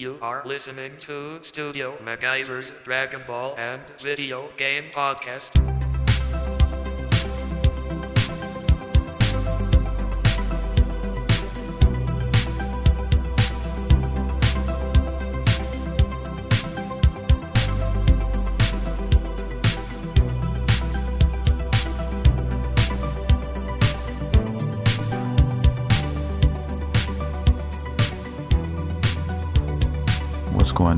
You are listening to Studio Magazer's Dragon Ball and Video Game Podcast.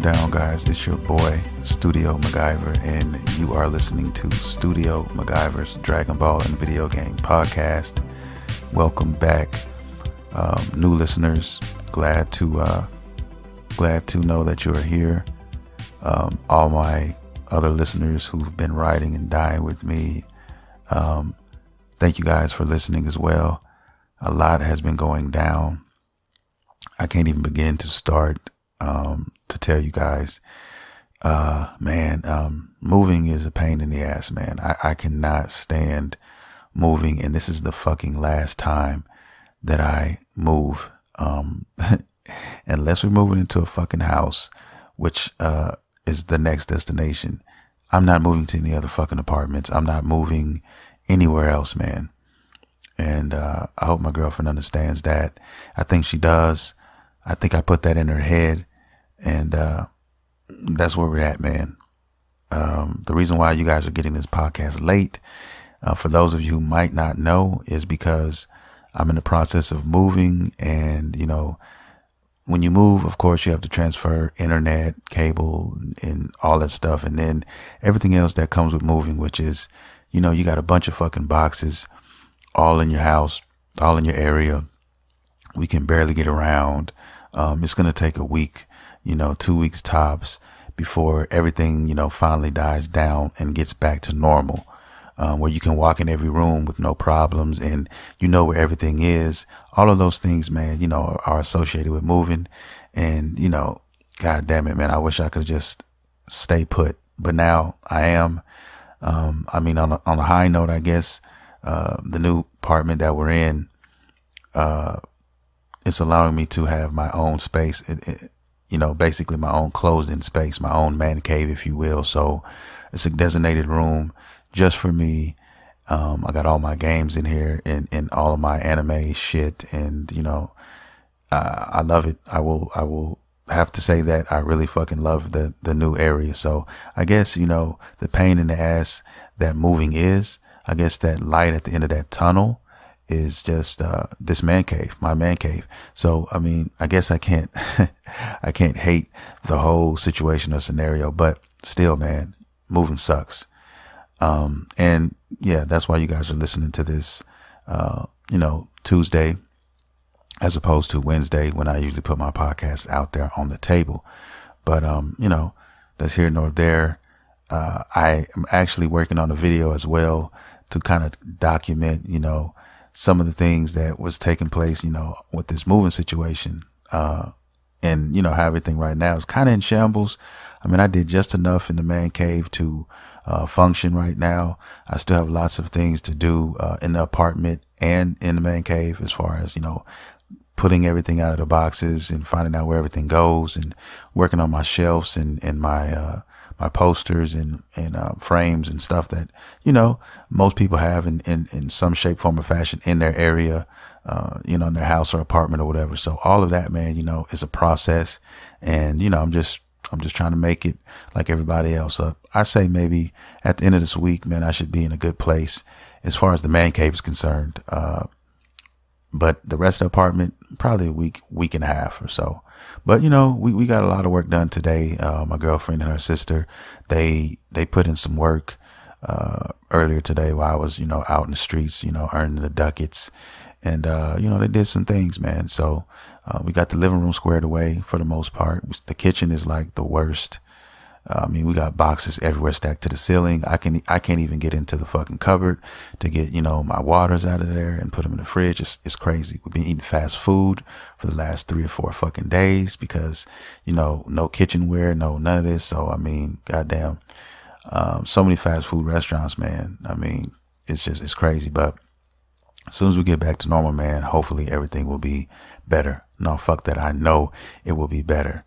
down, guys? It's your boy, Studio MacGyver, and you are listening to Studio MacGyver's Dragon Ball and Video Game Podcast. Welcome back, um, new listeners. Glad to uh, glad to know that you are here. Um, all my other listeners who've been riding and dying with me, um, thank you guys for listening as well. A lot has been going down. I can't even begin to start um, to tell you guys, uh, man, um, moving is a pain in the ass, man. I, I cannot stand moving. And this is the fucking last time that I move. Um, unless we're moving into a fucking house, which, uh, is the next destination. I'm not moving to any other fucking apartments. I'm not moving anywhere else, man. And uh, I hope my girlfriend understands that. I think she does. I think I put that in her head and uh, that's where we're at, man. Um, the reason why you guys are getting this podcast late, uh, for those of you who might not know, is because I'm in the process of moving. And, you know, when you move, of course, you have to transfer internet, cable, and all that stuff. And then everything else that comes with moving, which is, you know, you got a bunch of fucking boxes all in your house, all in your area. We can barely get around. Um, it's going to take a week you know, two weeks tops before everything, you know, finally dies down and gets back to normal. Um, where you can walk in every room with no problems and you know where everything is. All of those things, man, you know, are associated with moving. And, you know, God damn it, man, I wish I could just stay put. But now I am. Um, I mean, on a, on a high note, I guess, uh, the new apartment that we're in, uh, it's allowing me to have my own space. It, it, you know, basically my own closed-in space, my own man cave, if you will. So it's a designated room just for me. Um, I got all my games in here and, and all of my anime shit. And, you know, uh, I love it. I will, I will have to say that I really fucking love the, the new area. So I guess, you know, the pain in the ass that moving is, I guess that light at the end of that tunnel is just uh, this man cave, my man cave. So I mean, I guess I can't, I can't hate the whole situation or scenario, but still, man, moving sucks. Um, and yeah, that's why you guys are listening to this, uh, you know, Tuesday as opposed to Wednesday when I usually put my podcast out there on the table. But um, you know, that's here nor there. Uh, I am actually working on a video as well to kind of document, you know, some of the things that was taking place, you know, with this moving situation, uh, and you know how everything right now is kind of in shambles. I mean, I did just enough in the man cave to uh, function right now. I still have lots of things to do uh, in the apartment and in the man cave, as far as you know, putting everything out of the boxes and finding out where everything goes, and working on my shelves and and my uh, my posters and and uh, frames and stuff that you know most people have in in, in some shape, form, or fashion in their area, uh, you know, in their house or apartment or whatever. So all of that, man, you know, is a process, and you know, I'm just I'm just trying to make it like everybody else. Up, I say maybe at the end of this week, man, I should be in a good place as far as the man cave is concerned. Uh, but the rest of the apartment, probably a week, week and a half or so. But you know, we, we got a lot of work done today. Uh, my girlfriend and her sister, they they put in some work uh, earlier today while I was you know out in the streets, you know, earning the ducats, and uh, you know they did some things, man. So uh, we got the living room squared away for the most part. The kitchen is like the worst. I mean, we got boxes everywhere stacked to the ceiling. I can I can't even get into the fucking cupboard to get you know my waters out of there and put them in the fridge. It's it's crazy. We've been eating fast food for the last three or four fucking days because you know no kitchenware, no none of this. So I mean, goddamn, um, so many fast food restaurants, man. I mean, it's just it's crazy. But as soon as we get back to normal, man, hopefully everything will be better. No, fuck that. I know it will be better.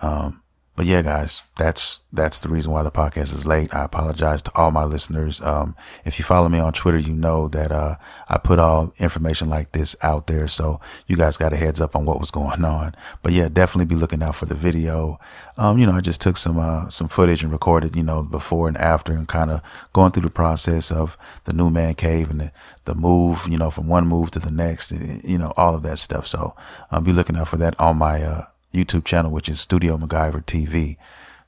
Um, but yeah, guys, that's that's the reason why the podcast is late. I apologize to all my listeners. Um, if you follow me on Twitter, you know that uh, I put all information like this out there, so you guys got a heads up on what was going on. But yeah, definitely be looking out for the video. Um, you know, I just took some uh, some footage and recorded, you know, before and after, and kind of going through the process of the new man cave and the, the move, you know, from one move to the next, and, eh, you know, all of that stuff. So i um, be looking out for that on my. Uh, YouTube channel, which is Studio MacGyver TV.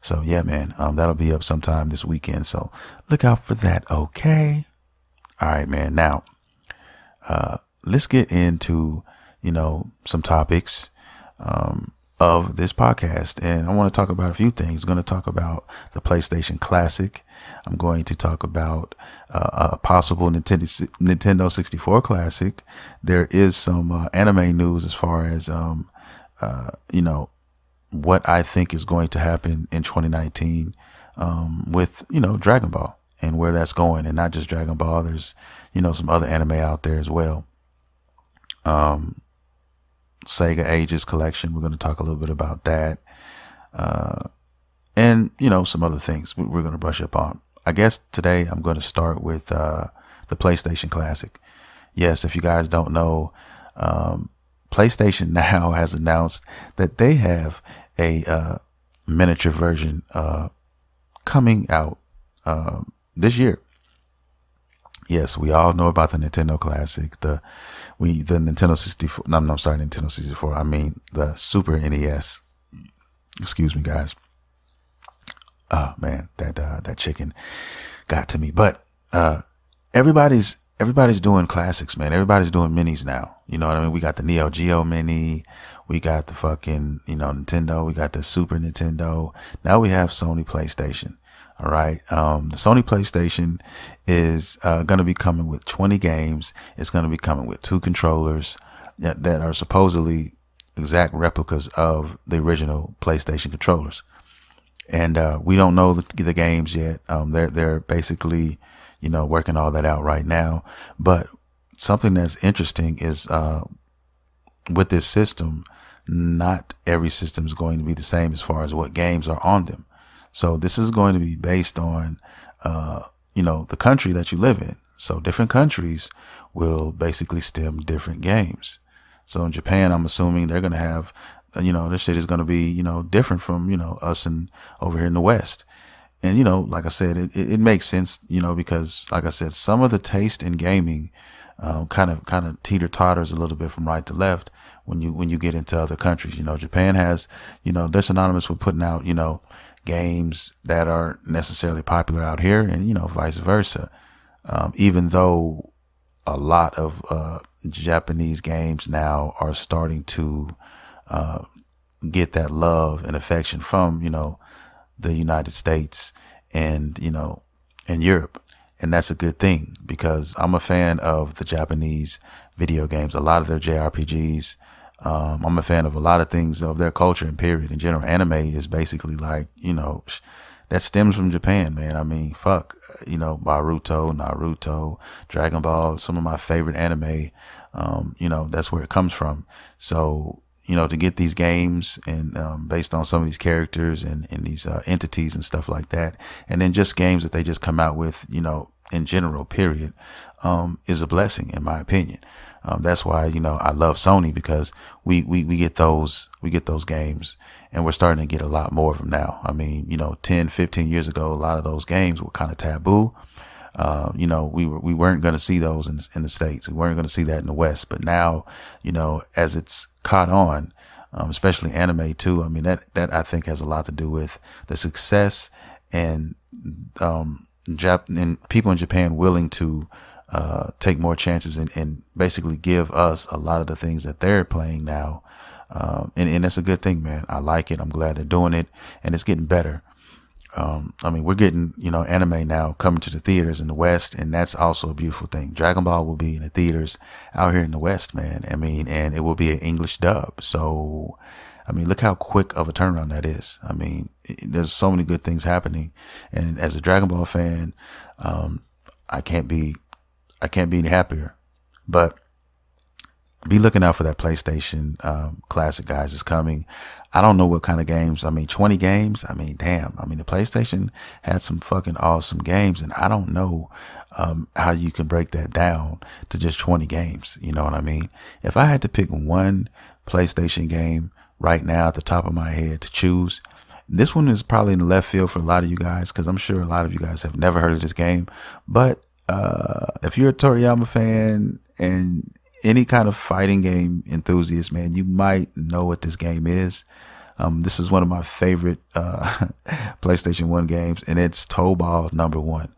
So yeah, man, um, that'll be up sometime this weekend. So look out for that. Okay. All right, man. Now, uh, let's get into, you know, some topics, um, of this podcast. And I want to talk about a few things. I'm going to talk about the PlayStation Classic. I'm going to talk about uh, a possible Nintendo, Nintendo 64 Classic. There is some uh, anime news as far as um, uh, you know, what I think is going to happen in 2019 um, with, you know, Dragon Ball and where that's going. And not just Dragon Ball, there's, you know, some other anime out there as well. Um, Sega Ages collection, we're going to talk a little bit about that. Uh, and, you know, some other things we're going to brush up on. I guess today I'm going to start with uh, the PlayStation Classic. Yes, if you guys don't know, um, PlayStation now has announced that they have a uh, miniature version uh, coming out uh, this year. Yes, we all know about the Nintendo Classic, the we the Nintendo 64. No, no, I'm sorry, Nintendo 64. I mean the Super NES. Excuse me, guys. Oh man, that uh, that chicken got to me. But uh, everybody's everybody's doing classics, man. Everybody's doing minis now. You know what I mean? We got the Neo Geo Mini. We got the fucking, you know, Nintendo. We got the Super Nintendo. Now we have Sony PlayStation. All right. Um, the Sony PlayStation is uh, going to be coming with 20 games. It's going to be coming with two controllers that, that are supposedly exact replicas of the original PlayStation controllers. And uh, we don't know the, the games yet. Um, they're they're basically, you know, working all that out right now. But something that's interesting is uh, with this system, not every system is going to be the same as far as what games are on them. So this is going to be based on, uh, you know, the country that you live in. So different countries will basically stem different games. So in Japan, I'm assuming they're going to have, you know, this shit is going to be, you know, different from, you know, us and over here in the West. And, you know, like I said, it, it, makes sense, you know, because like I said, some of the taste in gaming um, kind of kind of teeter totters a little bit from right to left when you when you get into other countries. You know, Japan has you know they're synonymous with putting out you know games that are necessarily popular out here, and you know vice versa. Um, even though a lot of uh, Japanese games now are starting to uh, get that love and affection from you know the United States and you know and Europe. And that's a good thing because I'm a fan of the Japanese video games, a lot of their JRPGs. Um, I'm a fan of a lot of things of their culture and period in general. Anime is basically like, you know, that stems from Japan, man. I mean, fuck, you know, Baruto, Naruto, Dragon Ball, some of my favorite anime. Um, you know, that's where it comes from. So you know, to get these games and um, based on some of these characters and, and these uh, entities and stuff like that. And then just games that they just come out with, you know, in general, period, um, is a blessing, in my opinion. Um, that's why, you know, I love Sony because we, we, we get those, we get those games and we're starting to get a lot more of them now. I mean, you know, 10, 15 years ago, a lot of those games were kind of taboo uh, you know, we were, we weren't going to see those in, in the states. We weren't going to see that in the West. But now, you know, as it's caught on, um, especially anime too. I mean, that that I think has a lot to do with the success and um, Jap- and people in Japan willing to uh, take more chances and, and basically give us a lot of the things that they're playing now. Um, and, and that's a good thing, man. I like it. I'm glad they're doing it and it's getting better. Um, I mean, we're getting, you know, anime now coming to the theaters in the West, and that's also a beautiful thing. Dragon Ball will be in the theaters out here in the West, man. I mean, and it will be an English dub. So, I mean, look how quick of a turnaround that is. I mean, it, there's so many good things happening. And as a Dragon Ball fan, um, I can't be, I can't be any happier. But be looking out for that PlayStation um, Classic, guys. It's coming. I don't know what kind of games. I mean, 20 games. I mean, damn. I mean, the PlayStation had some fucking awesome games, and I don't know um, how you can break that down to just 20 games. You know what I mean? If I had to pick one PlayStation game right now at the top of my head to choose, this one is probably in the left field for a lot of you guys because I'm sure a lot of you guys have never heard of this game. But uh, if you're a Toriyama fan and any kind of fighting game enthusiast, man, you might know what this game is. Um, this is one of my favorite uh, PlayStation 1 games, and it's Toe Ball Number One.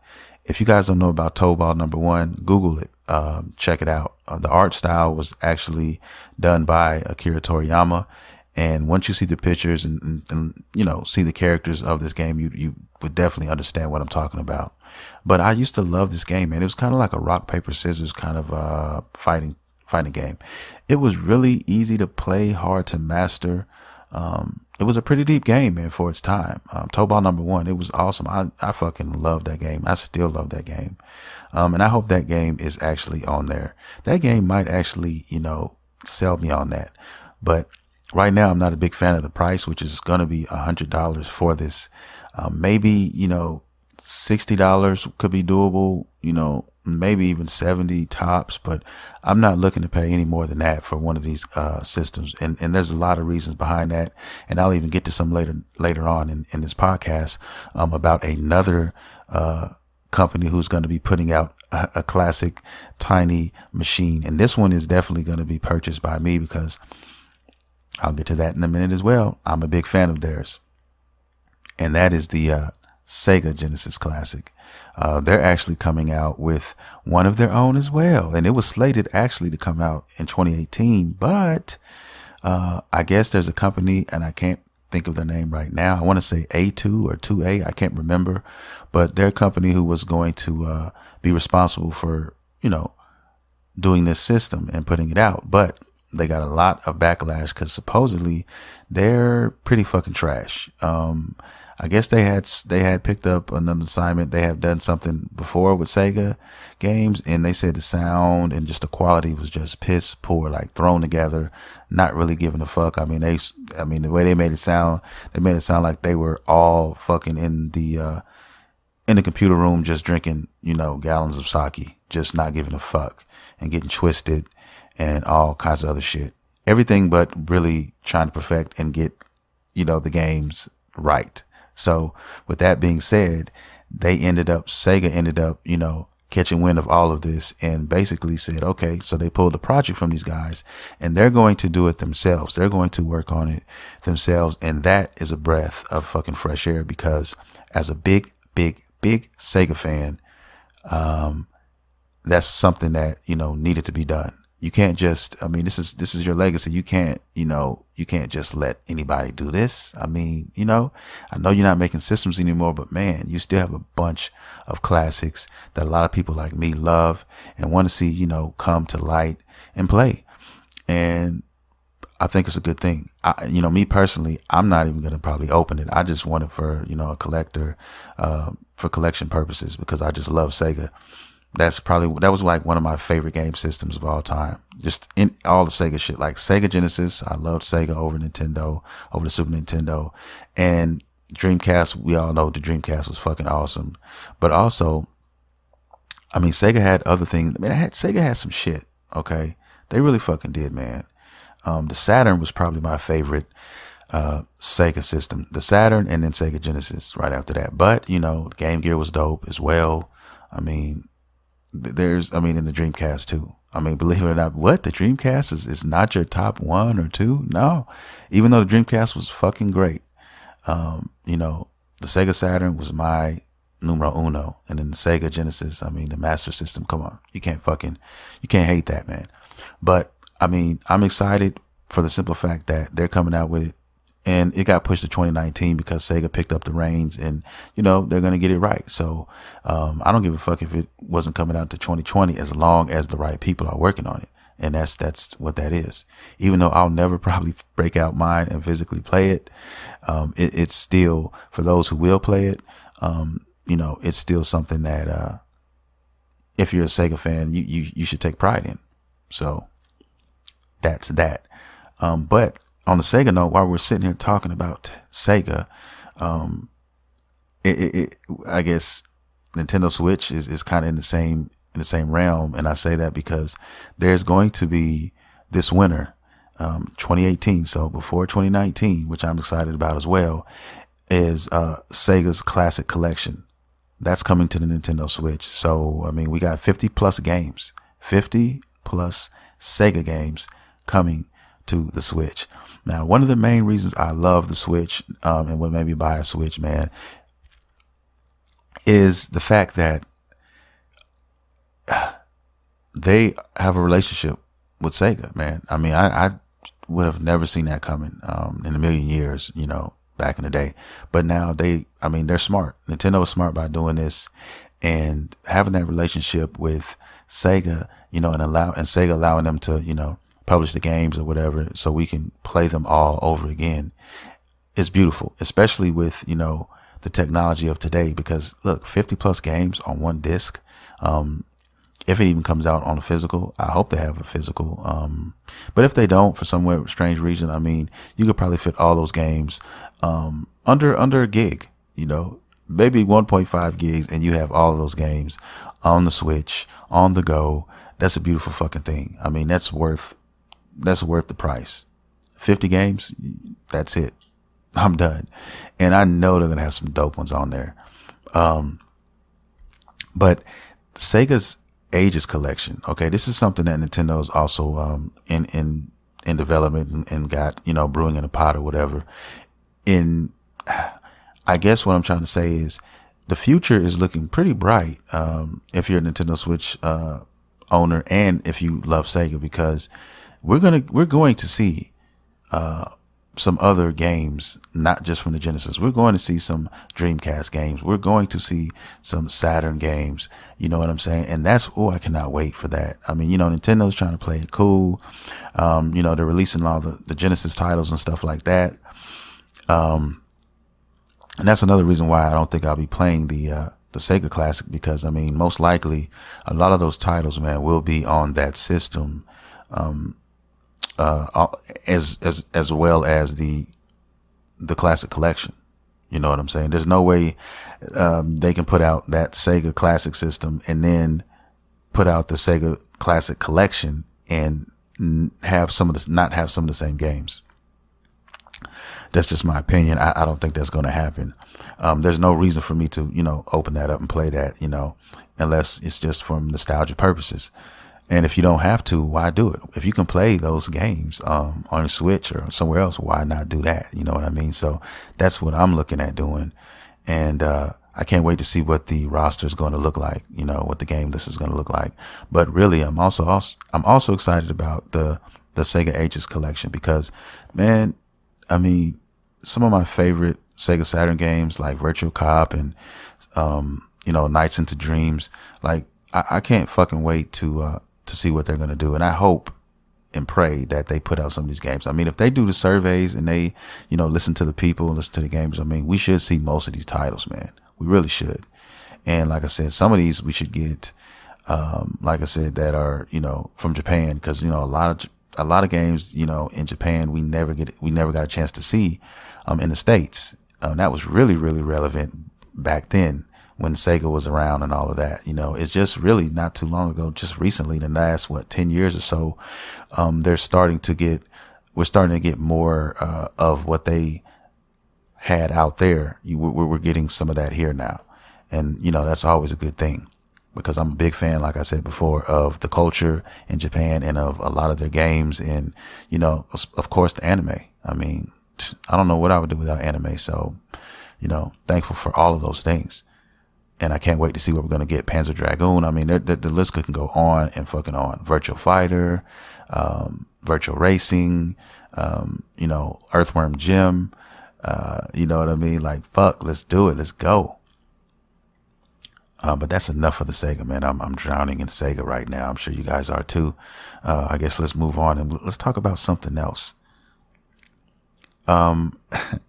If you guys don't know about Toe Ball Number One, Google it. Um, check it out. Uh, the art style was actually done by Akira Toriyama. And once you see the pictures and, and, and, you know, see the characters of this game, you, you would definitely understand what I'm talking about. But I used to love this game, man. It was kind of like a rock, paper, scissors kind of uh, fighting fighting game. It was really easy to play, hard to master. Um, it was a pretty deep game, man, for its time. Um, Toe Ball number one, it was awesome. I, I fucking love that game. I still love that game. Um, and I hope that game is actually on there. That game might actually, you know, sell me on that. But right now, I'm not a big fan of the price, which is going to be a hundred dollars for this. Um, maybe, you know, $60 could be doable, you know, maybe even 70 tops, but I'm not looking to pay any more than that for one of these uh, systems. And, and there's a lot of reasons behind that. And I'll even get to some later, later on in, in this podcast um, about another uh, company who's going to be putting out a, a classic tiny machine. And this one is definitely going to be purchased by me because I'll get to that in a minute as well. I'm a big fan of theirs. And that is the uh, Sega Genesis Classic uh, they're actually coming out with one of their own as well. And it was slated actually to come out in 2018, but uh, I guess there's a company, and I can't think of the name right now. I want to say A2 or 2A, I can't remember, but their company who was going to uh, be responsible for, you know, doing this system and putting it out. But they got a lot of backlash because supposedly they're pretty fucking trash. Um, I guess they had they had picked up another assignment. They have done something before with Sega games, and they said the sound and just the quality was just piss poor, like thrown together, not really giving a fuck. I mean, they, I mean, the way they made it sound, they made it sound like they were all fucking in the uh, in the computer room, just drinking, you know, gallons of sake, just not giving a fuck, and getting twisted, and all kinds of other shit. Everything but really trying to perfect and get, you know, the games right. So with that being said, they ended up, Sega ended up, you know, catching wind of all of this and basically said, okay, so they pulled the project from these guys and they're going to do it themselves. They're going to work on it themselves. And that is a breath of fucking fresh air because as a big, big, big Sega fan, um, that's something that, you know, needed to be done you can't just i mean this is this is your legacy you can't you know you can't just let anybody do this i mean you know i know you're not making systems anymore but man you still have a bunch of classics that a lot of people like me love and want to see you know come to light and play and i think it's a good thing i you know me personally i'm not even going to probably open it i just want it for you know a collector uh, for collection purposes because i just love sega that's probably that was like one of my favorite game systems of all time. Just in all the Sega shit, like Sega Genesis, I loved Sega over Nintendo, over the Super Nintendo, and Dreamcast. We all know the Dreamcast was fucking awesome, but also, I mean, Sega had other things. I mean, had, Sega had some shit. Okay, they really fucking did, man. Um, the Saturn was probably my favorite uh, Sega system. The Saturn and then Sega Genesis right after that. But you know, Game Gear was dope as well. I mean, there's, I mean, in the Dreamcast too. I mean, believe it or not, what the Dreamcast is is not your top one or two. No, even though the Dreamcast was fucking great, um, you know, the Sega Saturn was my numero uno, and then the Sega Genesis. I mean, the Master System. Come on, you can't fucking, you can't hate that, man. But I mean, I'm excited for the simple fact that they're coming out with it and it got pushed to 2019 because Sega picked up the reins and you know they're going to get it right. So um, I don't give a fuck if it wasn't coming out to 2020 as long as the right people are working on it. And that's that's what that is. Even though I'll never probably break out mine and physically play it, um, it it's still for those who will play it. Um, you know, it's still something that uh, if you're a Sega fan, you you you should take pride in. So that's that. Um, but on the Sega note, while we're sitting here talking about Sega, um, it, it, it I guess Nintendo Switch is, is kind of in the same in the same realm, and I say that because there's going to be this winter, um, 2018, so before 2019, which I'm excited about as well, is uh, Sega's Classic Collection. That's coming to the Nintendo Switch. So I mean, we got 50 plus games, 50 plus Sega games coming to the Switch. Now, one of the main reasons I love the Switch um, and what made me buy a Switch, man, is the fact that they have a relationship with Sega, man. I mean, I, I would have never seen that coming um, in a million years, you know, back in the day. But now they, I mean, they're smart. Nintendo was smart by doing this and having that relationship with Sega, you know, and allow and Sega allowing them to, you know, publish the games or whatever so we can play them all over again. It's beautiful, especially with, you know, the technology of today because look, 50 plus games on one disc. Um, if it even comes out on a physical, I hope they have a physical. Um, but if they don't, for some strange reason, I mean, you could probably fit all those games um, under under a gig. You know, maybe 1.5 gigs, and you have all of those games on the Switch on the go. That's a beautiful fucking thing. I mean, that's worth that's worth the price. 50 games, that's it. I'm done. And I know they're going to have some dope ones on there. Um, but Sega's Ages collection, okay, this is something that Nintendo's also um, in in in development and, and got you know brewing in a pot or whatever. In I guess what I'm trying to say is the future is looking pretty bright um, if you're a Nintendo Switch uh, owner and if you love Sega because we're gonna we're going to see uh, some other games, not just from the Genesis. We're going to see some Dreamcast games. We're going to see some Saturn games. You know what I'm saying? And that's oh, I cannot wait for that. I mean, you know, Nintendo's trying to play it cool. Um, you know, they're releasing all the, the Genesis titles and stuff like that. Um, and that's another reason why I don't think I'll be playing the uh, the Sega Classic because I mean, most likely, a lot of those titles, man, will be on that system. Um, uh, uh, as as as well as the the classic collection. You know what I'm saying? There's no way um, they can put out that Sega Classic system and then put out the Sega Classic collection and have some of the not have some of the same games. That's just my opinion. I, I don't think that's going to happen. Um, there's no reason for me to, you know, open that up and play that, you know, unless it's just for nostalgia purposes. And if you don't have to, why do it? If you can play those games um, on Switch or somewhere else, why not do that? You know what I mean? So that's what I'm looking at doing. And uh, I can't wait to see what the roster is going to look like, you know, what the game list is going to look like. But really, I'm also, also I'm also excited about the the Sega Ages collection because, man, I mean, some of my favorite Sega Saturn games like Virtual Cop and, um, you know, Nights into Dreams, like I, I can't fucking wait to uh, to see what they're going to do. And I hope and pray that they put out some of these games. I mean, if they do the surveys and they, you know, listen to the people, listen to the games, I mean, we should see most of these titles, man. We really should. And like I said, some of these we should get, um, like I said, that are, you know, from Japan. Cause, you know, a lot of, a lot of games, you know, in Japan, we never get, we never got a chance to see, um, in the States. Um, that was really, really relevant back then when Sega was around and all of that. You know, it's just really not too long ago, just recently, the last what ten years or so, um, they're starting to get we're starting to get more uh, of what they had out there. You, we're, we're getting some of that here now, and you know that's always a good thing because I'm a big fan, like I said before, of the culture in Japan and of a lot of their games and you know of course the anime. I mean, I don't know what I would do without anime, so you know, thankful for all of those things and I can't wait to see what we're gonna get. Panzer Dragoon. I mean, the, the list could go on and fucking on. Virtual Fighter, um, Virtual Racing, um, you know, Earthworm Jim. Uh, you know what I mean? Like, fuck, let's do it. Let's go. Uh, but that's enough for the Sega, man. I'm, I'm drowning in Sega right now. I'm sure you guys are too. Uh, I guess let's move on and let's talk about something else. Um,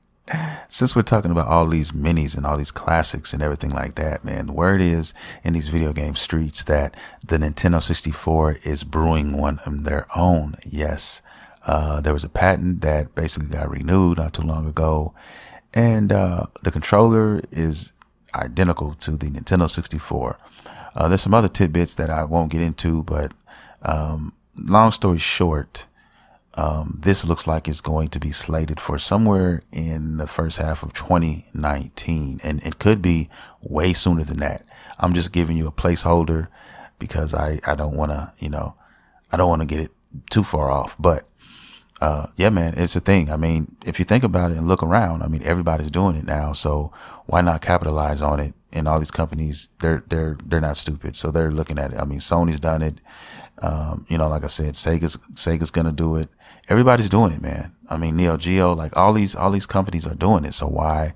since we're talking about all these minis and all these classics and everything like that, man, the word is in these video game streets that the Nintendo 64 is brewing one of their own. Yes. Uh, there was a patent that basically got renewed not too long ago. And uh, the controller is identical to the Nintendo 64. Uh, there's some other tidbits that I won't get into, but um, long story short, um, this looks like it's going to be slated for somewhere in the first half of 2019, and it could be way sooner than that. I'm just giving you a placeholder because I, I don't want to, you know, I don't want to get it too far off. But uh, yeah, man, it's a thing. I mean, if you think about it and look around, I mean, everybody's doing it now. So why not capitalize on it? And all these companies, they're they're they're not stupid, so they're looking at it. I mean, Sony's done it. Um, you know, like I said, Sega's Sega's gonna do it everybody's doing it, man. I mean, Neo Geo, like all these all these companies are doing it. So why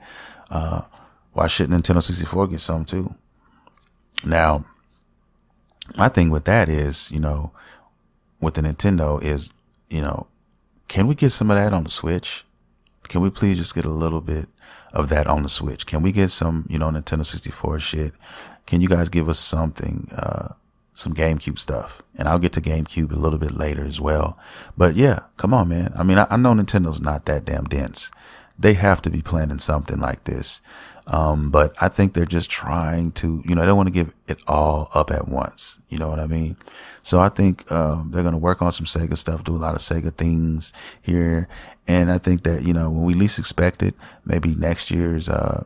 uh, why shouldn't Nintendo 64 get some too? Now, my thing with that is, you know, with the Nintendo is, you know, can we get some of that on the Switch? Can we please just get a little bit of that on the Switch? Can we get some, you know, Nintendo 64 shit? Can you guys give us something? Uh, some GameCube stuff. And I'll get to GameCube a little bit later as well. But yeah, come on, man. I mean, I, I know Nintendo's not that damn dense. They have to be planning something like this. Um, but I think they're just trying to, you know, they don't want to give it all up at once. You know what I mean? So I think um, they're going to work on some Sega stuff, do a lot of Sega things here. And I think that, you know, when we least expect it, maybe next year's, uh,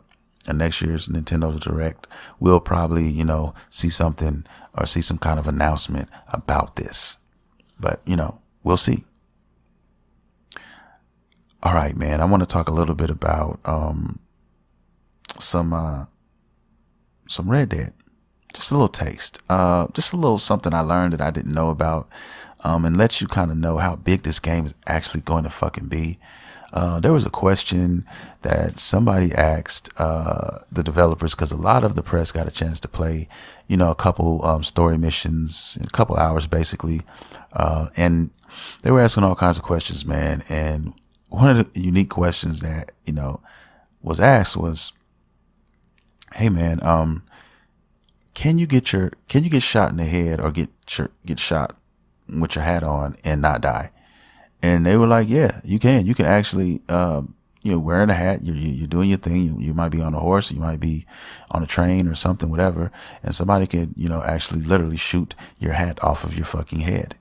next year's Nintendo Direct, we'll probably, you know, see something or see some kind of announcement about this. But, you know, we'll see. All right, man. I want to talk a little bit about um, some uh, some Red Dead. Just a little taste. Uh, just a little something I learned that I didn't know about um, and let you kind of know how big this game is actually going to fucking be. Uh, there was a question that somebody asked uh, the developers because a lot of the press got a chance to play, you know, a couple um, story missions, a couple hours basically, uh, and they were asking all kinds of questions, man. And one of the unique questions that you know was asked was, "Hey, man, um, can you get your can you get shot in the head or get your, get shot with your hat on and not die?" And they were like, yeah, you can. You can actually, uh, you know, wearing a hat, you're, you're doing your thing. You, you might be on a horse, you might be on a train or something, whatever. And somebody could, you know, actually literally shoot your hat off of your fucking head.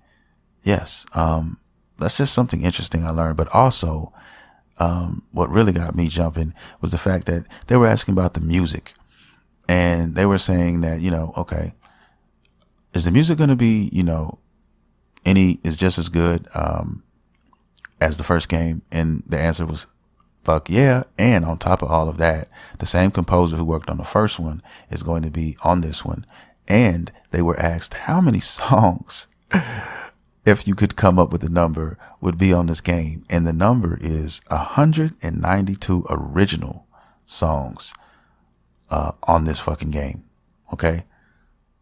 Yes. Um, that's just something interesting I learned. But also, um, what really got me jumping was the fact that they were asking about the music and they were saying that, you know, okay, is the music going to be, you know, any, is just as good? Um, as the first game? And the answer was fuck yeah. And on top of all of that, the same composer who worked on the first one is going to be on this one. And they were asked how many songs, if you could come up with a number, would be on this game. And the number is 192 original songs uh, on this fucking game. Okay.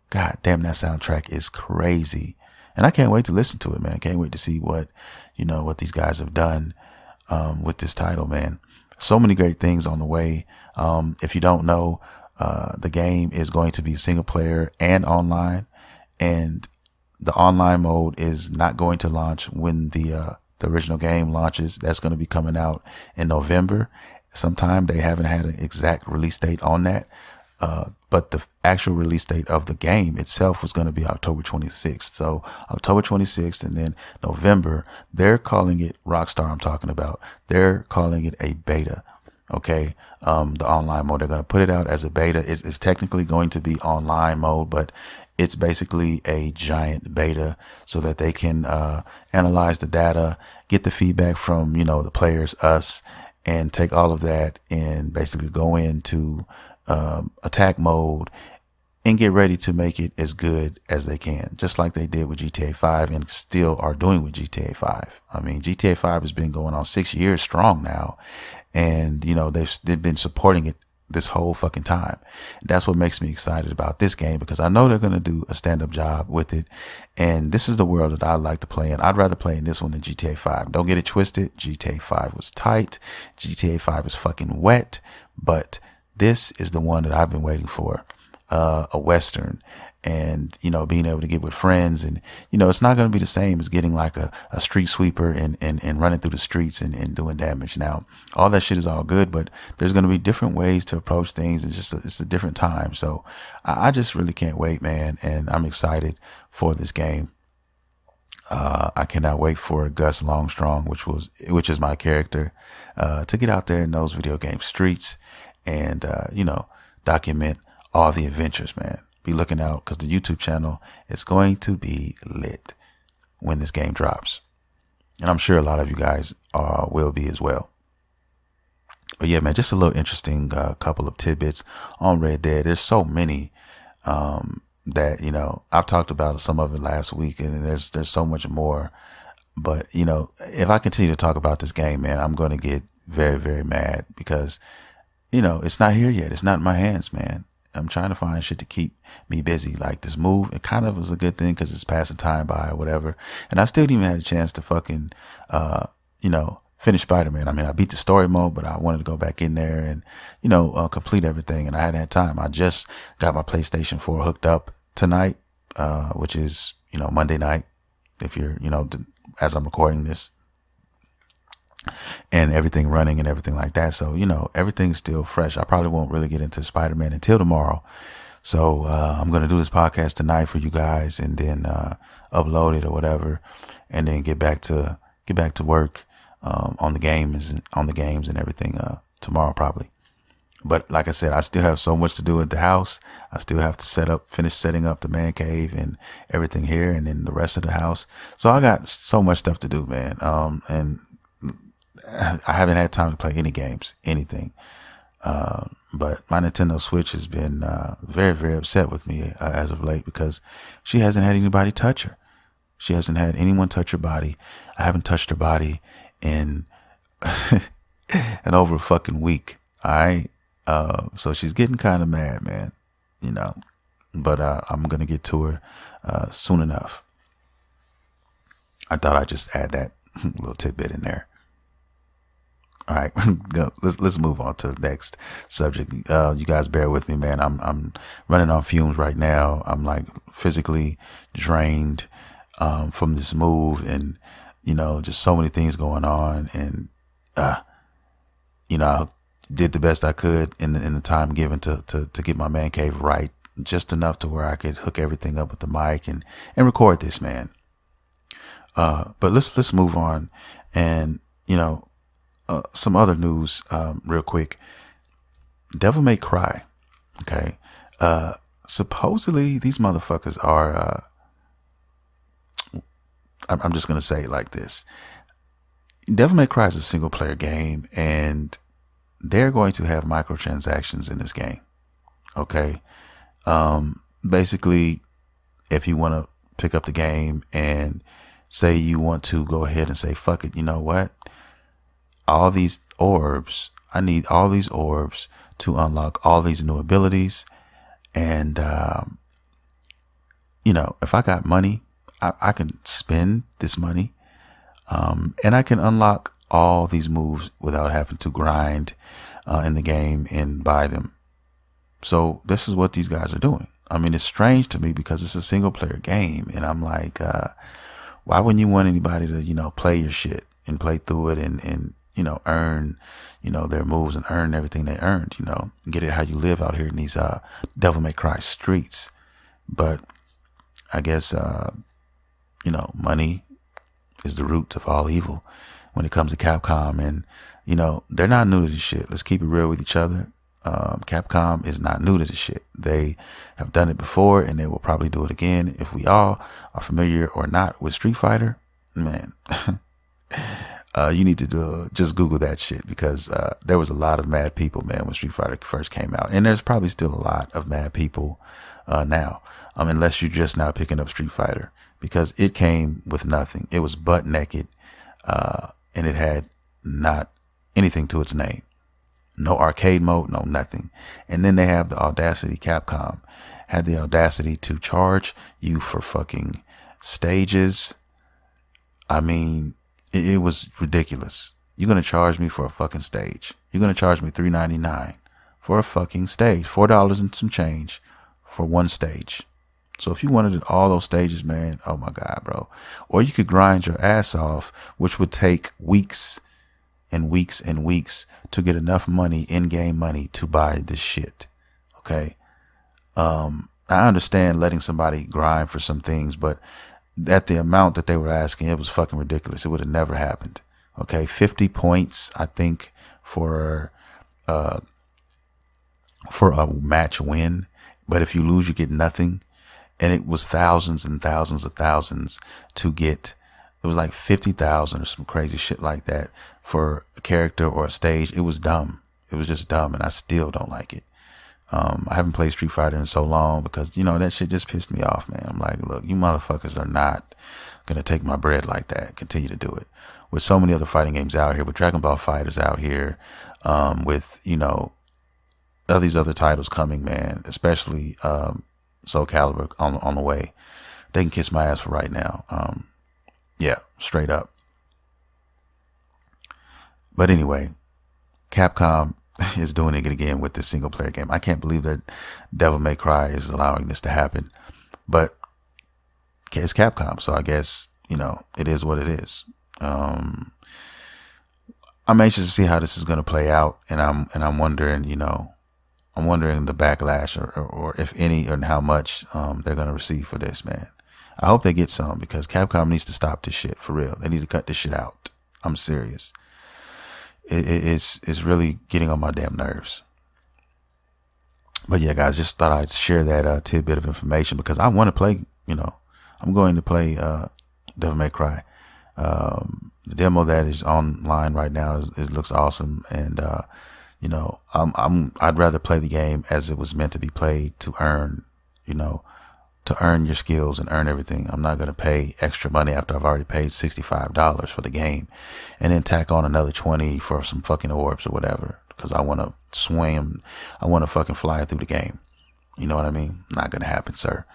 God damn, that soundtrack is crazy. And I can't wait to listen to it, man. Can't wait to see what, you know, what these guys have done um, with this title, man. So many great things on the way. Um, if you don't know, uh, the game is going to be single player and online. And the online mode is not going to launch when the, uh, the original game launches. That's going to be coming out in November sometime. They haven't had an exact release date on that. Uh, but the actual release date of the game itself was going to be October 26th. So October 26th and then November, they're calling it Rockstar. I'm talking about. They're calling it a beta. Okay. Um, the online mode, they're going to put it out as a beta. It's, it's technically going to be online mode, but it's basically a giant beta so that they can, uh, analyze the data, get the feedback from, you know, the players, us, and take all of that and basically go into um, attack mode and get ready to make it as good as they can, just like they did with GTA 5 and still are doing with GTA 5. I mean, GTA 5 has been going on six years strong now, and you know they've they've been supporting it this whole fucking time. That's what makes me excited about this game because I know they're going to do a stand up job with it. And this is the world that I like to play in. I'd rather play in this one than GTA 5. Don't get it twisted. GTA 5 was tight. GTA 5 is fucking wet. But this is the one that I've been waiting for uh, a Western and, you know, being able to get with friends. And, you know, it's not going to be the same as getting like a, a street sweeper and, and, and running through the streets and, and doing damage. Now, all that shit is all good, but there's going to be different ways to approach things. It's just, a, it's a different time. So I, I just really can't wait, man. And I'm excited for this game. Uh, I cannot wait for Gus Longstrong, which was which is my character, uh, to get out there in those video game streets and uh, you know document all the adventures, man. Be looking out because the YouTube channel is going to be lit when this game drops. And I'm sure a lot of you guys uh, will be as well. But yeah, man, just a little interesting uh, couple of tidbits on Red Dead. There's so many um, that, you know, I've talked about some of it last week and there's there's so much more. But, you know, if I continue to talk about this game, man, I'm going to get very, very mad because, you know, it's not here yet. It's not in my hands, man. I'm trying to find shit to keep me busy. Like this move, it kind of was a good thing because it's passing time by or whatever. And I still didn't even have a chance to fucking, uh, you know, finish Spider Man. I mean, I beat the story mode, but I wanted to go back in there and, you know, uh, complete everything. And I hadn't had time. I just got my PlayStation 4 hooked up tonight, uh, which is, you know, Monday night. If you're, you know, as I'm recording this, and everything running and everything like that. So, you know, everything's still fresh. I probably won't really get into Spider Man until tomorrow. So, uh, I'm going to do this podcast tonight for you guys and then, uh, upload it or whatever and then get back to, get back to work, um, on the games, on the games and everything, uh, tomorrow probably. But like I said, I still have so much to do at the house. I still have to set up, finish setting up the man cave and everything here and then the rest of the house. So I got so much stuff to do, man. Um, and I haven't had time to play any games, anything. Uh, but my Nintendo Switch has been uh, very, very upset with me uh, as of late because she hasn't had anybody touch her. She hasn't had anyone touch her body. I haven't touched her body in an over a fucking week. All right. Uh, so she's getting kind of mad, man. You know, but uh, I'm gonna get to her uh, soon enough. I thought I'd just add that little tidbit in there. All right, let's let's move on to the next subject. Uh, you guys, bear with me, man. I'm I'm running on fumes right now. I'm like physically drained um, from this move, and you know, just so many things going on, and uh, you know, I did the best I could in the, in the time given to, to to get my man cave right, just enough to where I could hook everything up with the mic and and record this, man. Uh, but let's let's move on, and you know, uh, some other news um, real quick. Devil May Cry. Okay. Uh, supposedly these motherfuckers are. Uh, I'm, I'm just gonna say it like this. Devil May Cry is a single player game, and they're going to have microtransactions in this game. Okay. Um, basically, if you want to pick up the game and say you want to go ahead and say, fuck it, you know what? all these orbs. I need all these orbs to unlock all these new abilities. And, um, you know, if I got money, I, I can spend this money um, and I can unlock all these moves without having to grind uh, in the game and buy them. So this is what these guys are doing. I mean, it's strange to me because it's a single player game, and I'm like, uh, why wouldn't you want anybody to you know play your shit and play through it and and you know, earn, you know, their moves and earn everything they earned, you know, get it how you live out here in these uh, devil may cry streets. But I guess, uh, you know, money is the root of all evil when it comes to Capcom. And, you know, they're not new to this shit. Let's keep it real with each other. Um, Capcom is not new to this shit. They have done it before and they will probably do it again if we all are familiar or not with Street Fighter. Man. uh, you need to do, just Google that shit because uh, there was a lot of mad people, man, when Street Fighter first came out, and there's probably still a lot of mad people uh, now, um, unless you're just now picking up Street Fighter because it came with nothing. It was butt naked, uh, and it had not anything to its name, no arcade mode, no nothing. And then they have the audacity. Capcom had the audacity to charge you for fucking stages. I mean, it, it was ridiculous. You're gonna charge me for a fucking stage. You're gonna charge me three ninety nine for a fucking stage, four dollars and some change for one stage. So if you wanted all those stages, man, oh my god, bro. Or you could grind your ass off, which would take weeks and weeks and weeks to get enough money, in-game money, to buy this shit. Okay. Um, I understand letting somebody grind for some things, but at the amount that they were asking, it was fucking ridiculous. It would have never happened. Okay, 50 points, I think, for uh, for a match win. But if you lose, you get nothing. And it was thousands and thousands and thousands to get. It was like 50,000 or some crazy shit like that for a character or a stage. It was dumb. It was just dumb. And I still don't like it. Um, I haven't played Street Fighter in so long because you know that shit just pissed me off, man. I'm like, look, you motherfuckers are not gonna take my bread like that. Continue to do it with so many other fighting games out here, with Dragon Ball Fighters out here, um, with you know all these other titles coming, man. Especially um, Soul Calibur on on the way. They can kiss my ass for right now. Um, yeah, straight up. But anyway, Capcom is doing it again with this single player game. I can't believe that Devil May Cry is allowing this to happen, but it's Capcom, so I guess you know it is what it is. Um, I'm anxious to see how this is going to play out, and I'm and I'm wondering, you know, I'm wondering the backlash or, or, or if any and how much um, they're going to receive for this, man. I hope they get some because Capcom needs to stop this shit for real. They need to cut this shit out. I'm serious it, it, it's it's really getting on my damn nerves. But yeah, guys, just thought I'd share that uh, tidbit of information because I want to play. You know, I'm going to play uh, Devil May Cry. Um, the demo that is online right now is, it looks awesome, and uh, you know, I'm I'm I'd rather play the game as it was meant to be played to earn, you know, to earn your skills and earn everything. I'm not going to pay extra money after I've already paid $65 for the game and then tack on another 20 for some fucking orbs or whatever because I want to swim. I want to fucking fly through the game. You know what I mean? Not going to happen, sir.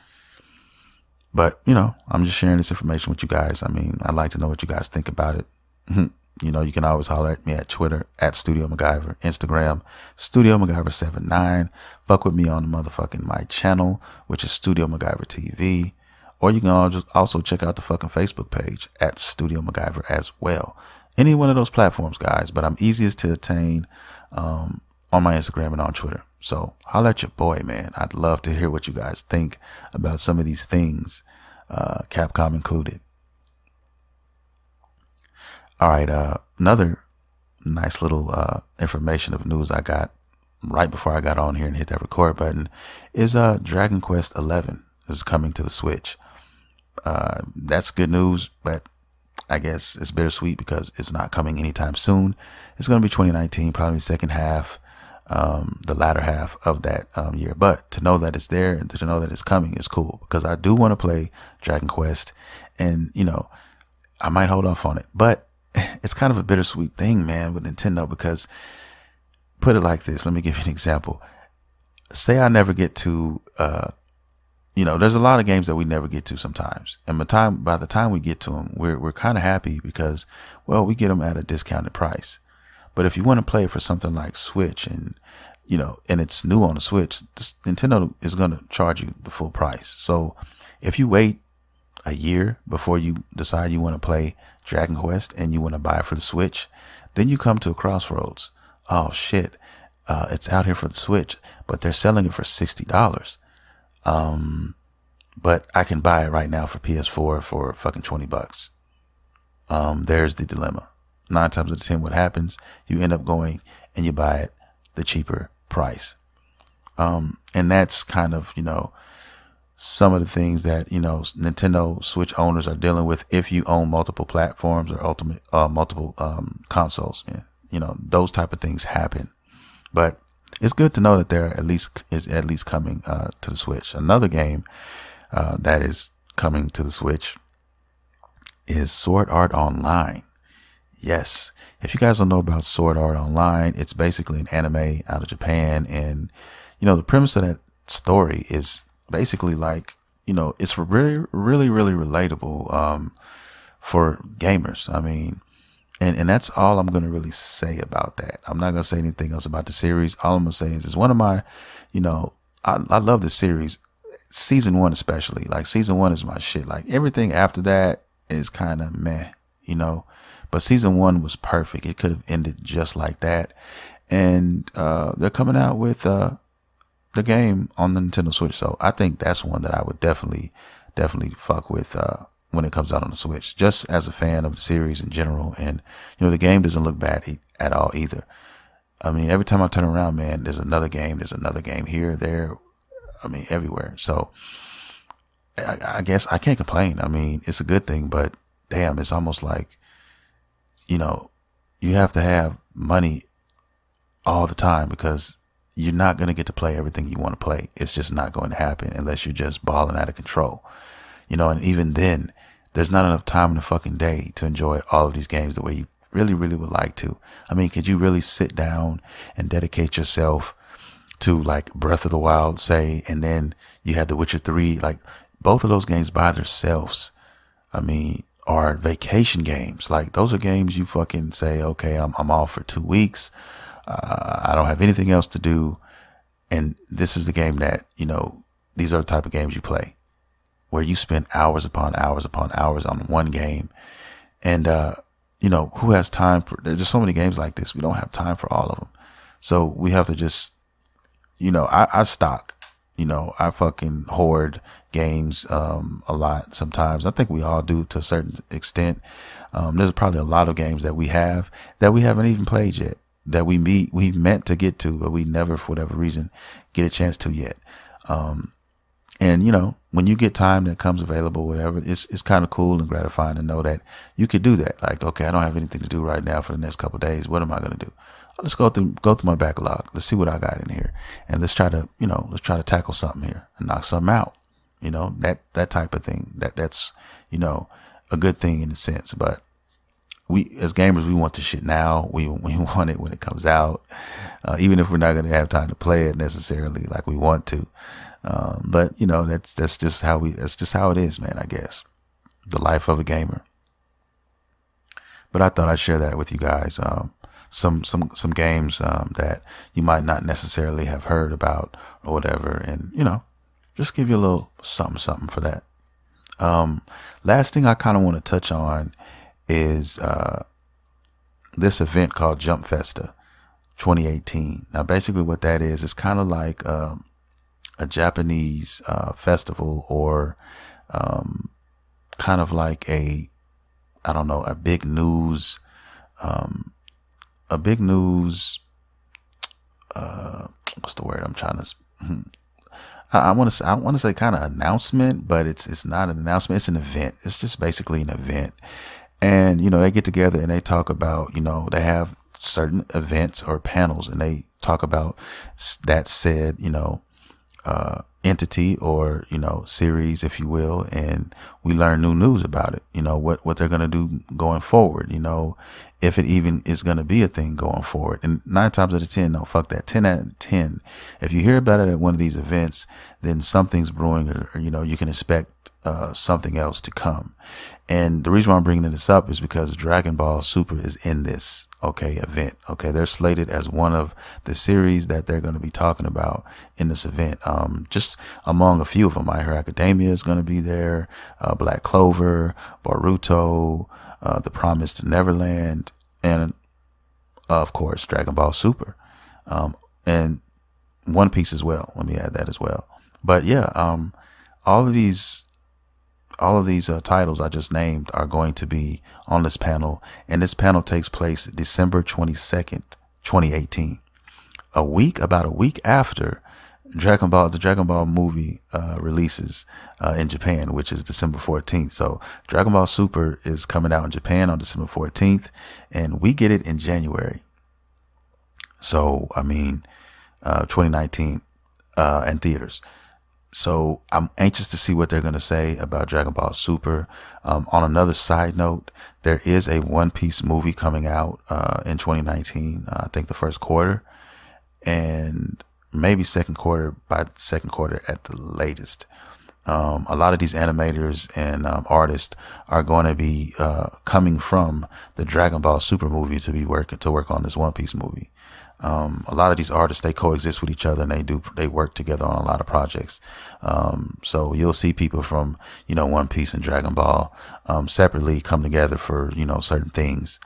But, you know, I'm just sharing this information with you guys. I mean, I'd like to know what you guys think about it. You know, you can always holler at me at Twitter at Studio MacGyver, Instagram, Studio MacGyver79. Fuck with me on the motherfucking my channel, which is Studio MacGyver TV. Or you can also check out the fucking Facebook page at Studio MacGyver as well. Any one of those platforms, guys, but I'm easiest to attain um, on my Instagram and on Twitter. So holler at your boy, man. I'd love to hear what you guys think about some of these things, uh, Capcom included. All right. Uh, another nice little uh, information of news I got right before I got on here and hit that record button is uh, Dragon Quest Eleven is coming to the Switch. Uh, that's good news, but I guess it's bittersweet because it's not coming anytime soon. It's going to be 2019, probably the second half, um, the latter half of that um, year. But to know that it's there and to know that it's coming is cool because I do want to play Dragon Quest and, you know, I might hold off on it. But it's kind of a bittersweet thing, man, with Nintendo because put it like this. Let me give you an example. Say I never get to, uh, you know, there's a lot of games that we never get to sometimes, and by the time by the time we get to them, we're we're kind of happy because, well, we get them at a discounted price. But if you want to play for something like Switch and you know, and it's new on the Switch, this, Nintendo is going to charge you the full price. So if you wait a year before you decide you want to play Dragon Quest and you want to buy it for the Switch, then you come to a crossroads. Oh shit, uh, it's out here for the Switch, but they're selling it for sixty dollars. Um, but I can buy it right now for PS4 for fucking twenty bucks. Um, there's the dilemma. Nine times out of ten, what happens? You end up going and you buy it the cheaper price. Um, and that's kind of you know some of the things that you know Nintendo Switch owners are dealing with if you own multiple platforms or ultimate uh, multiple um, consoles. Yeah. You know those type of things happen, but it's good to know that they're at least is at least coming uh, to the Switch. Another game uh, that is coming to the Switch is Sword Art Online. Yes, if you guys don't know about Sword Art Online, it's basically an anime out of Japan, and you know the premise of that story is basically like you know it's really really really relatable um, for gamers i mean and and that's all i'm gonna really say about that i'm not gonna say anything else about the series all i'm gonna say is it's one of my you know i, I love the series season one especially like season one is my shit like everything after that is kind of meh you know but season one was perfect it could have ended just like that and uh, they're coming out with uh, the game on the Nintendo Switch. So I think that's one that I would definitely, definitely fuck with uh, when it comes out on the Switch. Just as a fan of the series in general, and you know the game doesn't look bad e at all either. I mean, every time I turn around, man, there's another game. There's another game here, there. I mean, everywhere. So I, I guess I can't complain. I mean, it's a good thing, but damn, it's almost like you know you have to have money all the time because you're not going to get to play everything you want to play. It's just not going to happen unless you're just balling out of control. You know, and even then, there's not enough time in the fucking day to enjoy all of these games the way you really, really would like to. I mean, could you really sit down and dedicate yourself to like Breath of the Wild, say, and then you had The Witcher 3? Like, both of those games by themselves, I mean, are vacation games. Like, those are games you fucking say, okay, I'm, I'm off for two weeks. Uh, I don't have anything else to do. And this is the game that, you know, these are the type of games you play where you spend hours upon hours upon hours on one game. And, uh, you know, who has time for, there's just so many games like this. We don't have time for all of them. So we have to just, you know, I, I stock, you know, I fucking hoard games, um, a lot sometimes. I think we all do to a certain extent. Um, there's probably a lot of games that we have that we haven't even played yet that we meet, we meant to get to, but we never, for whatever reason, get a chance to yet. Um, and you know, when you get time that comes available, whatever, it's it's kind of cool and gratifying to know that you could do that. Like, okay, I don't have anything to do right now for the next couple days. What am I gonna do? Let's go through go through my backlog. Let's see what I got in here, and let's try to you know let's try to tackle something here and knock something out. You know that that type of thing. That that's you know a good thing in a sense, but we as gamers we want the shit now. We we want it when it comes out, uh, even if we're not gonna have time to play it necessarily like we want to. Um, but you know that's that's just how we that's just how it is, man. I guess the life of a gamer. But I thought I'd share that with you guys. Um, some some some games um, that you might not necessarily have heard about or whatever, and you know, just give you a little something something for that. Um, last thing I kind of want to touch on is uh, this event called Jump Festa 2018. Now, basically, what that is, it's kind of like um, a Japanese uh, festival or um, kind of like a, I don't know, a big news, um, a big news, uh, what's the word I'm trying to, hmm, I want to I want to say, say kind of announcement, but it's it's not an announcement. It's an event. It's just basically an event and you know they get together and they talk about you know they have certain events or panels and they talk about that said you know uh, entity or you know series if you will and we learn new news about it you know what what they're going to do going forward you know if it even is going to be a thing going forward and nine times out of ten no fuck that 10 out of 10 if you hear about it at one of these events then something's brewing or, or you know you can expect uh, something else to come. And the reason why I'm bringing this up is because Dragon Ball Super is in this, okay, event. Okay, they're slated as one of the series that they're going to be talking about in this event. Um, just among a few of them, I hear Academia is going to be there, uh, Black Clover, Boruto, uh, The Promised Neverland, and uh, of course, Dragon Ball Super, um, and One Piece as well. Let me add that as well. But yeah, um, all of these all of these uh, titles I just named are going to be on this panel, and this panel takes place December 22nd, 2018. A week, about a week after Dragon Ball, the Dragon Ball movie uh, releases uh, in Japan, which is December 14th. So Dragon Ball Super is coming out in Japan on December 14th, and we get it in January. So, I mean, uh, 2019 and uh, theaters so I'm anxious to see what they're going to say about Dragon Ball Super. Um, on another side note, there is a One Piece movie coming out uh, in 2019. Uh, I think the first quarter, and maybe second quarter by second quarter at the latest. Um, a lot of these animators and um, artists are going to be uh, coming from the Dragon Ball Super movie to be working to work on this One Piece movie. Um, a lot of these artists they coexist with each other and they do they work together on a lot of projects. Um, so you'll see people from you know One Piece and Dragon Ball um, separately come together for you know certain things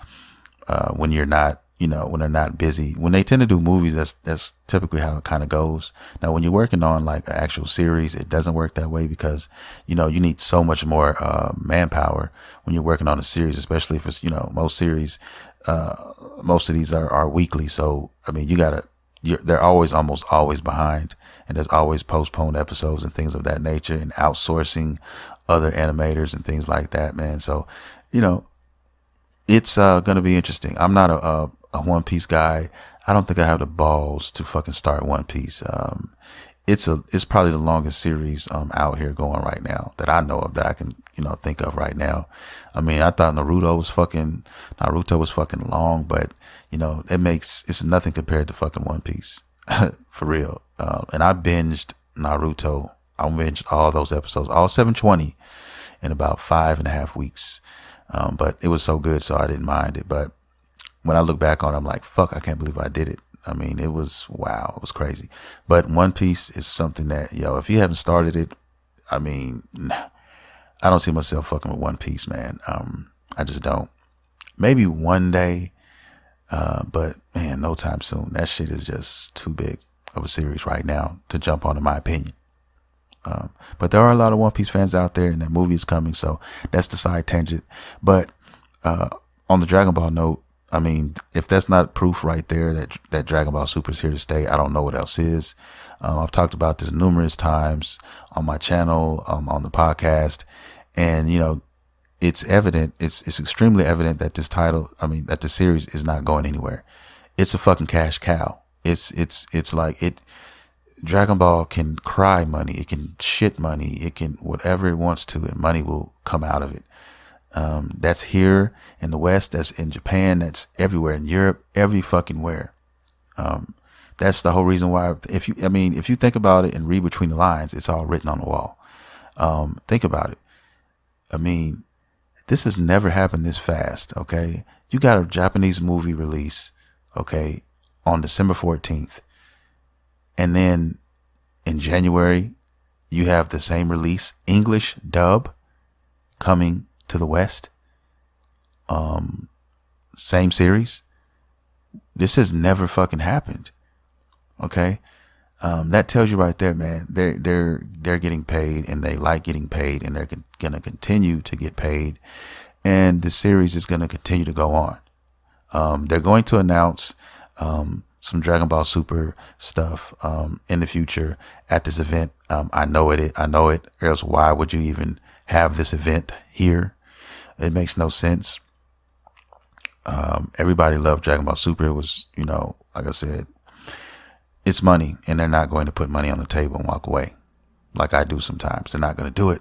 uh, when you're not you know when they're not busy. When they tend to do movies, that's that's typically how it kind of goes. Now when you're working on like an actual series, it doesn't work that way because you know you need so much more uh, manpower when you're working on a series, especially if it's you know most series. Uh, most of these are, are weekly. So, I mean, you gotta, they're always almost always behind and there's always postponed episodes and things of that nature and outsourcing other animators and things like that, man. So, you know, it's uh, going to be interesting. I'm not a, a, a, One Piece guy. I don't think I have the balls to fucking start One Piece. Um, it's a it's probably the longest series um out here going right now that I know of that I can you know think of right now. I mean, I thought Naruto was fucking Naruto was fucking long, but you know it makes it's nothing compared to fucking One Piece for real. Uh, and I binged Naruto. I binged all those episodes, all seven twenty, in about five and a half weeks. Um, but it was so good, so I didn't mind it. But when I look back on, it, I'm like, fuck, I can't believe I did it. I mean, it was wow, it was crazy. But One Piece is something that yo, if you haven't started it, I mean, I don't see myself fucking with One Piece, man. Um, I just don't. Maybe one day, uh, but man, no time soon. That shit is just too big of a series right now to jump onto, my opinion. Um, but there are a lot of One Piece fans out there, and that movie is coming, so that's the side tangent. But uh, on the Dragon Ball note, I mean, if that's not proof right there that that Dragon Ball Super is here to stay, I don't know what else is. Um, I've talked about this numerous times on my channel, um, on the podcast, and you know, it's evident. It's it's extremely evident that this title, I mean, that the series is not going anywhere. It's a fucking cash cow. It's it's it's like it. Dragon Ball can cry money. It can shit money. It can whatever it wants to, and money will come out of it. Um, that's here in the West. That's in Japan. That's everywhere in Europe. Every fucking where. Um, that's the whole reason why. If you, I mean, if you think about it and read between the lines, it's all written on the wall. Um, think about it. I mean, this has never happened this fast. Okay, you got a Japanese movie release. Okay, on December fourteenth, and then in January, you have the same release English dub coming to the West. Um, same series. This has never fucking happened. Okay. Um, that tells you right there, man. They're they're they're getting paid, and they like getting paid, and they're con gonna continue to get paid, and the series is gonna continue to go on. Um, they're going to announce um, some Dragon Ball Super stuff um, in the future at this event. Um, I know it. I know it. Or else, why would you even have this event here? It makes no sense. Um, everybody loved Dragon Ball Super. It was, you know, like I said, it's money, and they're not going to put money on the table and walk away, like I do sometimes. They're not going to do it,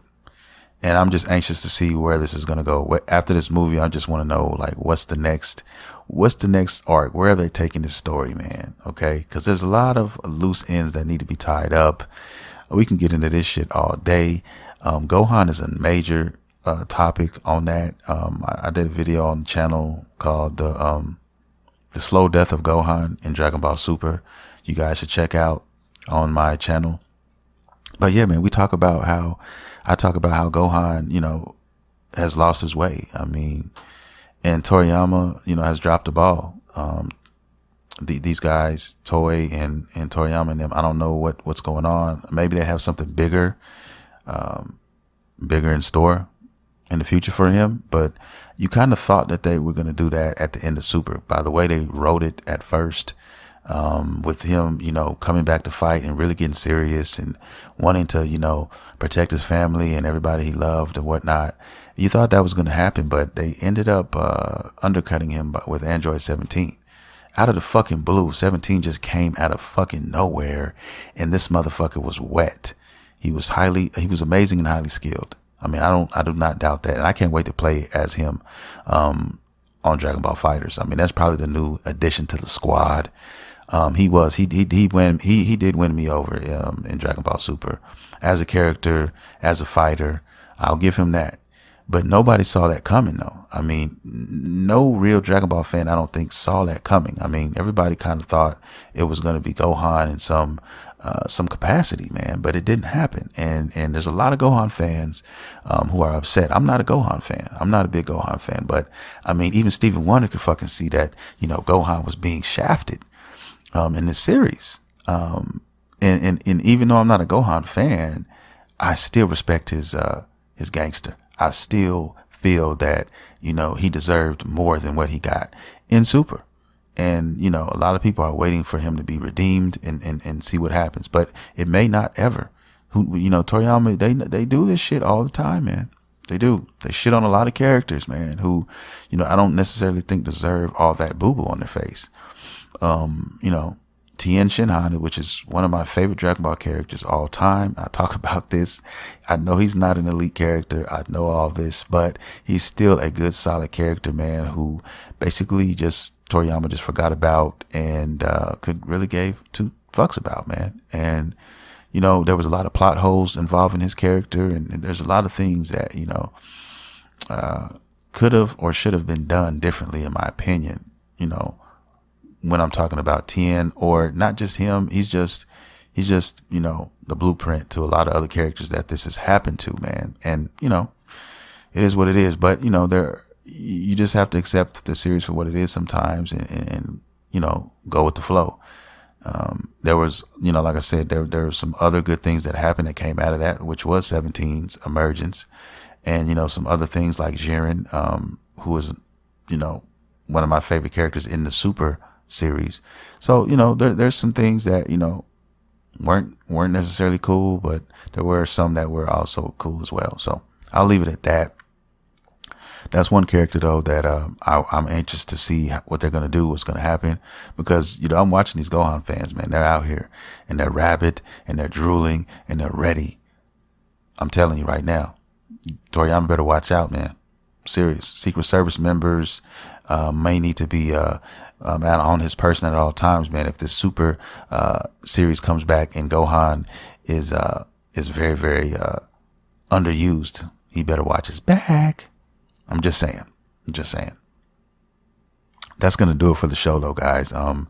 and I'm just anxious to see where this is going to go. After this movie, I just want to know, like, what's the next, what's the next arc? Where are they taking this story, man? Okay, because there's a lot of loose ends that need to be tied up. We can get into this shit all day. Um, Gohan is a major topic on that. Um, I, I, did a video on the channel called the um, the slow death of Gohan in Dragon Ball Super. You guys should check out on my channel. But yeah, man, we talk about how I talk about how Gohan, you know, has lost his way. I mean, and Toriyama, you know, has dropped the ball. Um, the, these guys, Toy and and Toriyama and them, I don't know what what's going on. Maybe they have something bigger, um, bigger in store in the future for him, but you kind of thought that they were going to do that at the end of Super. By the way, they wrote it at first um, with him, you know, coming back to fight and really getting serious and wanting to, you know, protect his family and everybody he loved and whatnot. You thought that was going to happen, but they ended up uh, undercutting him with Android 17 out of the fucking blue. 17 just came out of fucking nowhere. And this motherfucker was wet. He was highly, he was amazing and highly skilled. I mean, I don't, I do not doubt that, and I can't wait to play as him um, on Dragon Ball Fighters. I mean, that's probably the new addition to the squad. Um, he was, he he he win, he he did win me over um, in Dragon Ball Super as a character, as a fighter. I'll give him that. But nobody saw that coming, though. I mean, no real Dragon Ball fan, I don't think, saw that coming. I mean, everybody kind of thought it was going to be Gohan and some uh, some capacity, man. But it didn't happen, and and there's a lot of Gohan fans um, who are upset. I'm not a Gohan fan. I'm not a big Gohan fan, but I mean, even Stephen Wonder could fucking see that you know Gohan was being shafted um, in this series. Um, and, and and even though I'm not a Gohan fan, I still respect his uh, his gangster. I still feel that you know he deserved more than what he got in Super. And, you know, a lot of people are waiting for him to be redeemed and, and, and see what happens. But it may not ever. Who you know, Toriyama, they they do this shit all the time, man. They do. They shit on a lot of characters, man, who, you know, I don't necessarily think deserve all that boo boo on their face. Um, you know, Tien Shinhan, which is one of my favorite Dragon Ball characters all time. I talk about this. I know he's not an elite character. I know all this, but he's still a good, solid character, man, who basically just Toriyama just forgot about and uh, could really gave two fucks about, man. And you know, there was a lot of plot holes involving his character, and, and there's a lot of things that you know uh, could have or should have been done differently, in my opinion. You know, when I'm talking about Ten or not just him, he's just he's just you know the blueprint to a lot of other characters that this has happened to, man. And you know, it is what it is. But you know, there you just have to accept the series for what it is sometimes and, and you know, go with the flow. Um, there was, you know, like I said, there, there were some other good things that happened that came out of that, which was 17's emergence and, you know, some other things like Jiren, um, who is, you know, one of my favorite characters in the super series. So, you know, there, there's some things that, you know, weren't, weren't necessarily cool, but there were some that were also cool as well. So I'll leave it at that. That's one character though that uh, I, am anxious to see what they're gonna do, what's gonna happen, because you know I'm watching these Gohan fans, man. They're out here and they're rabid and they're drooling and they're ready. I'm telling you right now, Toriyama better watch out, man. I'm serious. Secret Service members uh, may need to be uh, um, on his person at all times, man. If this Super uh, series comes back and Gohan is uh, is very very uh, underused, he better watch his back. I'm just saying. I'm just saying. That's gonna do it for the show though, guys. Um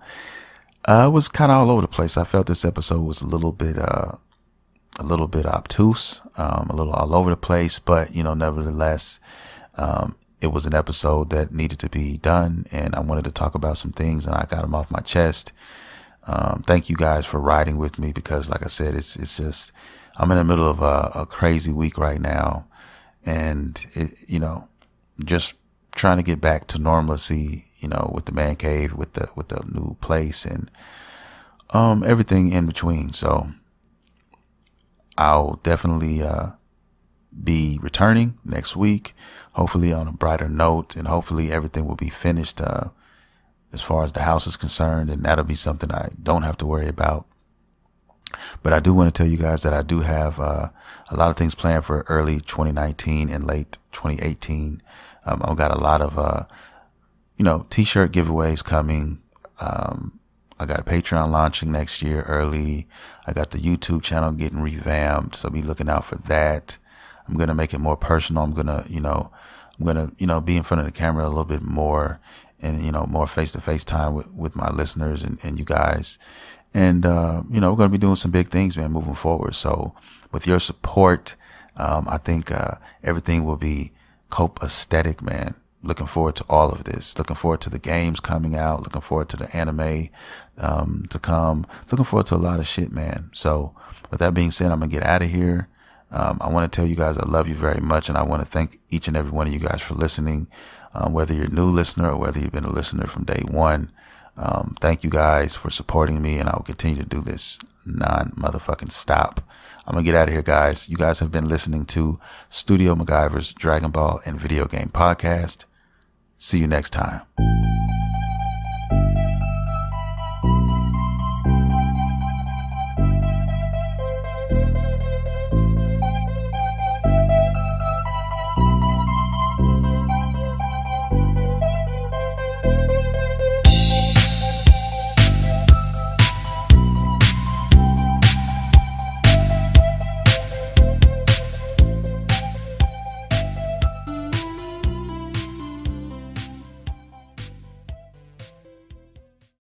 uh, I was kind of all over the place. I felt this episode was a little bit uh a little bit obtuse, um, a little all over the place, but you know, nevertheless, um, it was an episode that needed to be done, and I wanted to talk about some things, and I got them off my chest. Um, thank you guys for riding with me because, like I said, it's it's just I'm in the middle of a, a crazy week right now, and it, you know, just trying to get back to normalcy, you know, with the man cave, with the with the new place and um everything in between. So I'll definitely uh be returning next week, hopefully on a brighter note and hopefully everything will be finished uh as far as the house is concerned and that'll be something I don't have to worry about. But I do want to tell you guys that I do have uh, a lot of things planned for early 2019 and late 2018. Um, I've got a lot of, uh, you know, t-shirt giveaways coming. Um, I got a Patreon launching next year early. I got the YouTube channel getting revamped, so be looking out for that. I'm gonna make it more personal. I'm gonna, you know, I'm gonna, you know, be in front of the camera a little bit more, and you know, more face-to-face time with with my listeners and and you guys. And uh, you know, we're gonna be doing some big things, man, moving forward. So with your support, um, I think uh, everything will be Cope aesthetic, man. Looking forward to all of this. Looking forward to the games coming out. Looking forward to the anime um, to come. Looking forward to a lot of shit, man. So, with that being said, I'm going to get out of here. Um, I want to tell you guys I love you very much, and I want to thank each and every one of you guys for listening, um, whether you're a new listener or whether you've been a listener from day one. Um, thank you guys for supporting me, and I will continue to do this non motherfucking stop. I'm going to get out of here, guys. You guys have been listening to Studio MacGyver's Dragon Ball and Video Game Podcast. See you next time.